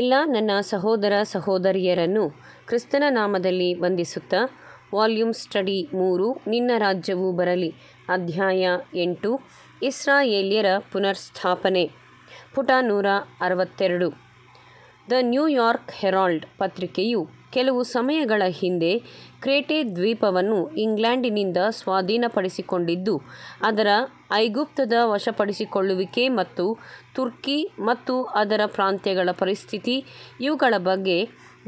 ಎಲ್ಲ ನನ್ನ ಸಹೋದರ ಸಹೋದರಿಯರನ್ನು ಕ್ರಿಸ್ತನ ನಾಮದಲ್ಲಿ ವಂದಿಸುತ್ತಾ ವಾಲ್ಯೂಮ್ ಸ್ಟಡಿ ಮೂರು ನಿನ್ನ ರಾಜ್ಯವು ಬರಲಿ ಅಧ್ಯಾಯ ಎಂಟು ಇಸ್ರಾಯೇಲ್ಯರ ಪುನರ್ಸ್ಥಾಪನೆ ಪುಟ ನೂರ ಅರವತ್ತೆರಡು ದ ನ್ಯೂಯಾರ್ಕ್ ಹೆರಾಲ್ಡ್ ಪತ್ರಿಕೆಯು ಕೆಲವು ಸಮಯಗಳ ಹಿಂದೆ ಕ್ರೇಟೆ ದ್ವೀಪವನ್ನು ಇಂಗ್ಲೆಂಡಿನಿಂದ ಸ್ವಾಧೀನಪಡಿಸಿಕೊಂಡಿದ್ದು ಅದರ ಐಗುಪ್ತದ ವಶಪಡಿಸಿಕೊಳ್ಳುವಿಕೆ ಮತ್ತು ತುರ್ಕಿ ಮತ್ತು ಅದರ ಪ್ರಾಂತ್ಯಗಳ ಪರಿಸ್ಥಿತಿ ಇವುಗಳ ಬಗ್ಗೆ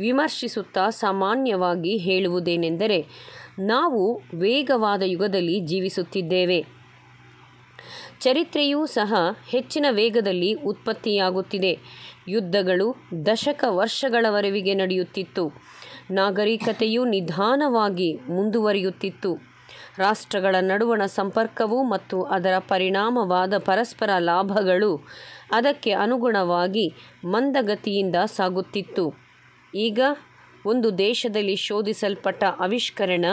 ವಿಮರ್ಶಿಸುತ್ತಾ ಸಾಮಾನ್ಯವಾಗಿ ಹೇಳುವುದೇನೆಂದರೆ ನಾವು ವೇಗವಾದ ಯುಗದಲ್ಲಿ ಜೀವಿಸುತ್ತಿದ್ದೇವೆ ಚರಿತ್ರೆಯೂ ಸಹ ಹೆಚ್ಚಿನ ವೇಗದಲ್ಲಿ ಉತ್ಪತ್ತಿಯಾಗುತ್ತಿದೆ ಯುದ್ಧಗಳು ದಶಕ ವರ್ಷಗಳವರೆವಿಗೆ ನಡೆಯುತ್ತಿತ್ತು ನಾಗರಿಕತೆಯು ನಿಧಾನವಾಗಿ ಮುಂದುವರಿಯುತ್ತಿತ್ತು ರಾಷ್ಟ್ರಗಳ ನಡುವಣ ಸಂಪರ್ಕವು ಮತ್ತು ಅದರ ಪರಿಣಾಮವಾದ ಪರಸ್ಪರ ಲಾಭಗಳು ಅದಕ್ಕೆ ಅನುಗುಣವಾಗಿ ಮಂದಗತಿಯಿಂದ ಸಾಗುತ್ತಿತ್ತು ಈಗ ಒಂದು ದೇಶದಲ್ಲಿ ಶೋಧಿಸಲ್ಪಟ್ಟ ಆವಿಷ್ಕರಣ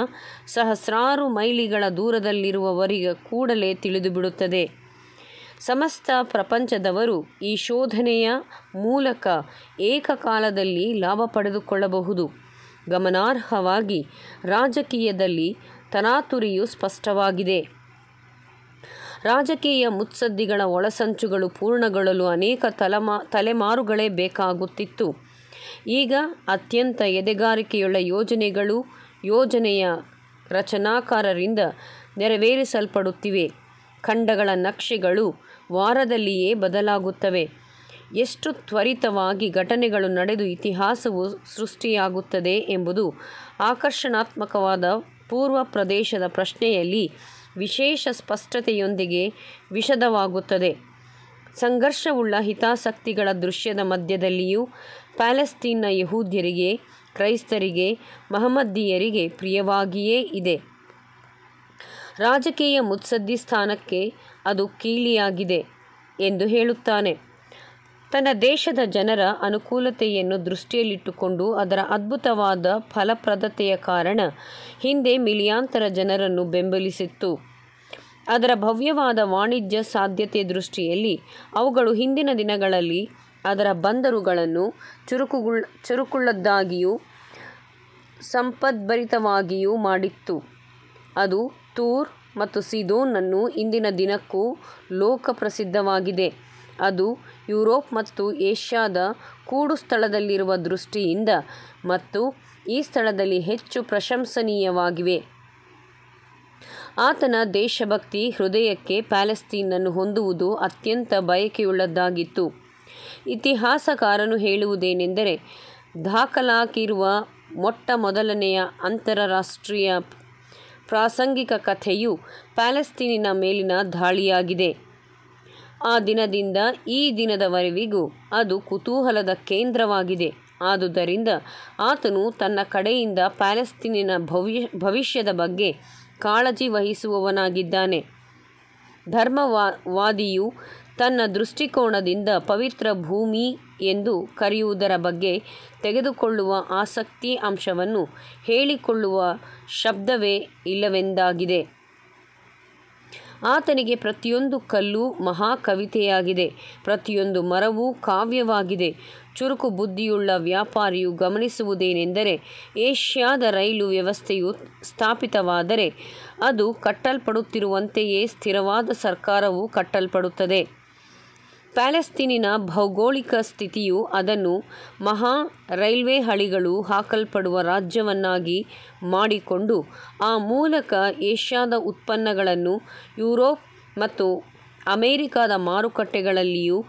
ಸಹಸ್ರಾರು ಮೈಲಿಗಳ ದೂರದಲ್ಲಿರುವವರಿಗೆ ಕೂಡಲೇ ತಿಳಿದುಬಿಡುತ್ತದೆ ಸಮಸ್ತ ಪ್ರಪಂಚದವರು ಈ ಶೋಧನೆಯ ಮೂಲಕ ಏಕಕಾಲದಲ್ಲಿ ಲಾಭ ಪಡೆದುಕೊಳ್ಳಬಹುದು ಗಮನಾರ್ಹವಾಗಿ ರಾಜಕೀಯದಲ್ಲಿ ತನಾತುರಿಯು ಸ್ಪಷ್ಟವಾಗಿದೆ ರಾಜಕೀಯ ಮುತ್ಸದ್ದಿಗಳ ಒಳಸಂಚುಗಳು ಪೂರ್ಣಗೊಳ್ಳಲು ಅನೇಕ ತಲೆಮಾ ತಲೆಮಾರುಗಳೇ ಬೇಕಾಗುತ್ತಿತ್ತು ಈಗ ಅತ್ಯಂತ ಎದೆಗಾರಿಕೆಯುಳ್ಳ ಯೋಜನೆಗಳು ಯೋಜನೆಯ ರಚನಾಕಾರರಿಂದ ನೆರವೇರಿಸಲ್ಪಡುತ್ತಿವೆ. ಖಂಡಗಳ ನಕ್ಷೆಗಳು ವಾರದಲ್ಲಿಯೇ ಬದಲಾಗುತ್ತವೆ. ಎಷ್ಟು ತ್ವರಿತವಾಗಿ ಘಟನೆಗಳು ನಡೆದು ಇತಿಹಾಸವು ಸೃಷ್ಟಿಯಾಗುತ್ತದೆ ಎಂಬುದು ಆಕರ್ಷಣಾತ್ಮಕವಾದ ಪೂರ್ವ ಪ್ರದೇಶದ ಪ್ರಶ್ನೆಯಲ್ಲಿ ವಿಶೇಷ ಸ್ಪಷ್ಟತೆಯೊಂದಿಗೆ ವಿಷದವಾಗುತ್ತದೆ ಸಂಘರ್ಷವುಳ್ಳ ಹಿತಾಸಕ್ತಿಗಳ ದೃಶ್ಯದ ಮಧ್ಯದಲ್ಲಿಯೂ ಪ್ಯಾಲೆಸ್ತೀನ್ನ ಯಹೂದ್ಯರಿಗೆ ಕ್ರೈಸ್ತರಿಗೆ ಮಹಮ್ಮದೀಯರಿಗೆ ಪ್ರಿಯವಾಗಿಯೇ ಇದೆ. ರಾಜಕೀಯ ಮುತ್ಸದ್ದಿ ಸ್ಥಾನಕ್ಕೆ ಅದು ಕೀಲಿಯಾಗಿದೆ ಎಂದು ಹೇಳುತ್ತಾನೆ. ತನ್ನ ದೇಶದ ಜನರ ಅನುಕೂಲತೆಯನ್ನು ದೃಷ್ಟಿಯಲ್ಲಿಟ್ಟುಕೊಂಡು ಅದರ ಅದ್ಭುತವಾದ ಫಲಪ್ರದತೆಯ ಕಾರಣ ಹಿಂದೆ ಮಿಲಿಯಾಂತರ ಜನರನ್ನು ಬೆಂಬಲಿಸಿತ್ತು. ಅದರ ಭವ್ಯವಾದ ವಾಣಿಜ್ಯ ಸಾಧ್ಯತೆ ದೃಷ್ಟಿಯಲ್ಲಿ ಅವುಗಳು ಹಿಂದಿನ ದಿನಗಳಲ್ಲಿ ಅದರ ಬಂದರುಗಳನ್ನು ಚುರುಕುಗುಳ್ ಚುರುಕುಳ್ಳದ್ದಾಗಿಯೂ ಸಂಪದ್ಭರಿತವಾಗಿಯೂ ಮಾಡಿತ್ತು. ಅದು ತೂರ್ ಮತ್ತು ಸಿದೋನನ್ನು ಇಂದಿನ ದಿನಕ್ಕೂ ಲೋಕಪ್ರಸಿದ್ಧವಾಗಿದೆ. ಅದು ಯುರೋಪ್ ಮತ್ತು ಏಷ್ಯಾದ ಕೂಡು ಸ್ಥಳದಲ್ಲಿರುವ ದೃಷ್ಟಿಯಿಂದ ಮತ್ತು ಈ ಸ್ಥಳದಲ್ಲಿ ಹೆಚ್ಚು ಪ್ರಶಂಸನೀಯವಾಗಿವೆ. ಆತನ ದೇಶಭಕ್ತಿ ಹೃದಯಕ್ಕೆ ಪ್ಯಾಲೆಸ್ತೀನನ್ನು ಹೊಂದುವುದು ಅತ್ಯಂತ ಬಯಕೆಯುಳ್ಳದ್ದಾಗಿತ್ತು. ಇತಿಹಾಸಕಾರನು ಹೇಳುವುದೇನೆಂದರೆ, ದಾಖಲಾಕಿರುವ ಮೊಟ್ಟ ಮೊದಲನೆಯ ಅಂತರರಾಷ್ಟ್ರೀಯ ಪ್ರಾಸಂಗಿಕ ಕಥೆಯು ಪ್ಯಾಲೆಸ್ತೀನಿನ ಮೇಲಿನ ದಾಳಿಯಾಗಿದೆ. ಆ ದಿನದಿಂದ ಈ ದಿನದವರೆವಿಗೂ ಅದು ಕುತೂಹಲದ ಕೇಂದ್ರವಾಗಿದೆ. ಆದುದರಿಂದ ಆತನು ತನ್ನ ಕಡೆಯಿಂದ ಪ್ಯಾಲೆಸ್ತೀನಿನ ಭವಿಷ್ಯದ ಬಗ್ಗೆ ಕಾಳಜಿ ವಹಿಸುವವನಾಗಿದ್ದಾನೆ. ವಾದಿಯು ತನ್ನ ದೃಷ್ಟಿಕೋನದಿಂದ ಪವಿತ್ರ ಭೂಮಿ ಎಂದು ಕರೆಯುವುದರ ಬಗ್ಗೆ ತೆಗೆದುಕೊಳ್ಳುವ ಆಸಕ್ತಿ ಅಂಶವನ್ನು ಹೇಳಿಕೊಳ್ಳುವ ಶಬ್ದವೇ ಇಲ್ಲವೆಂದಾಗಿದೆ. ಆತನಿಗೆ ಪ್ರತಿಯೊಂದು ಕಲ್ಲೂ ಮಹಾಕವಿತೆಯಾಗಿದೆ, ಪ್ರತಿಯೊಂದು ಮರವು ಕಾವ್ಯವಾಗಿದೆ. ಚುರುಕು ಬುದ್ಧಿಯುಳ್ಳ ವ್ಯಾಪಾರಿಯು ಗಮನಿಸುವುದೇನೆಂದರೆ, ಏಷ್ಯಾದ ರೈಲು ವ್ಯವಸ್ಥೆಯು ಸ್ಥಾಪಿತವಾದರೆ ಅದು ಕಟ್ಟಲ್ಪಡುತ್ತಿರುವಂತೆಯೇ ಸ್ಥಿರವಾದ ಸರ್ಕಾರವು ಕಟ್ಟಲ್ಪಡುತ್ತದೆ. ಪ್ಯಾಲೆಸ್ತೀನಿನ ಭೌಗೋಳಿಕ ಸ್ಥಿತಿಯು ಅದನ್ನು ಮಹಾ ರೈಲ್ವೆ ಹಳಿಗಳು ಹಾಕಲ್ಪಡುವ ರಾಜ್ಯವನ್ನಾಗಿ ಮಾಡಿಕೊಂಡು ಆ ಮೂಲಕ ಏಷ್ಯಾದ ಉತ್ಪನ್ನಗಳನ್ನು ಯುರೋಪ್ ಮತ್ತು ಅಮೇರಿಕಾದ ಮಾರುಕಟ್ಟೆಗಳಲ್ಲಿಯೂ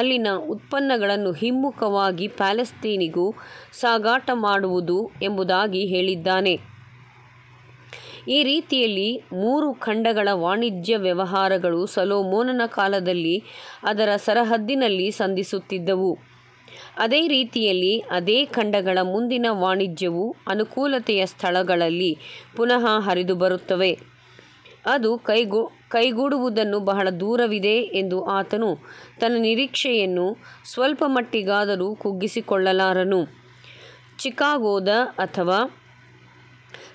ಅಲ್ಲಿನ ಉತ್ಪನ್ನಗಳನ್ನು ಹಿಮ್ಮುಖವಾಗಿ ಪ್ಯಾಲೆಸ್ತೀನಿಗೂ ಸಾಗಾಟ ಮಾಡುವುದು ಎಂಬುದಾಗಿ ಹೇಳಿದ್ದಾನೆ ಈ ರೀತಿಯಲ್ಲಿ ಮೂರು ಖಂಡಗಳ ವಾಣಿಜ್ಯ ವ್ಯವಹಾರಗಳು ಸಲೋಮೋನನ ಕಾಲದಲ್ಲಿ ಅದರ ಸರಹದ್ದಿನಲ್ಲಿ ಸಂಧಿಸುತ್ತಿದ್ದವು. ಅದೇ ರೀತಿಯಲ್ಲಿ ಅದೇ ಖಂಡಗಳ ಮುಂದಿನ ವಾಣಿಜ್ಯವು ಅನುಕೂಲತೆಯ ಸ್ಥಳಗಳಲ್ಲಿ ಪುನಃ ಹರಿದು ಬರುತ್ತವೆ ಅದು ಕೈಗೂಡುವುದನ್ನು ಬಹಳ ದೂರವಿದೆ ಎಂದು ಆತನು ತನ್ನ ನಿರೀಕ್ಷೆಯನ್ನು ಸ್ವಲ್ಪ ಮಟ್ಟಿಗಾದರೂ ಕುಗ್ಗಿಸಿಕೊಳ್ಳಲಾರನು. ಚಿಕಾಗೋದ ಅಥವಾ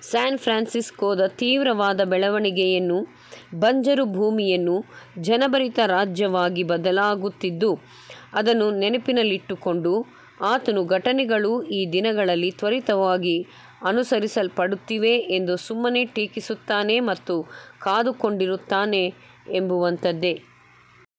ಸ್ಯಾನ್ ಫ್ರಾನ್ಸಿಸ್ಕೋದ ತೀವ್ರವಾದ ಬೆಳವಣಿಗೆಯನ್ನು ಬಂಜರು ಭೂಮಿಯನ್ನು ಜನಭರಿತ ರಾಜ್ಯವಾಗಿ ಬದಲಾಗುತ್ತಿದ್ದು ಅದನ್ನು ನೆನಪಿನಲ್ಲಿಟ್ಟುಕೊಂಡು ಆತನು ಘಟನೆಗಳು ಈ ದಿನಗಳಲ್ಲಿ ತ್ವರಿತವಾಗಿ ಅನುಸರಿಸಲ್ಪಡುತ್ತಿವೆ ಎಂದು ಸುಮ್ಮನೆ ಟೀಕಿಸುತ್ತಾನೆ ಮತ್ತು ಕಾದುಕೊಂಡಿರುತ್ತಾನೆ ಎಂಬುವಂಥದ್ದೇ.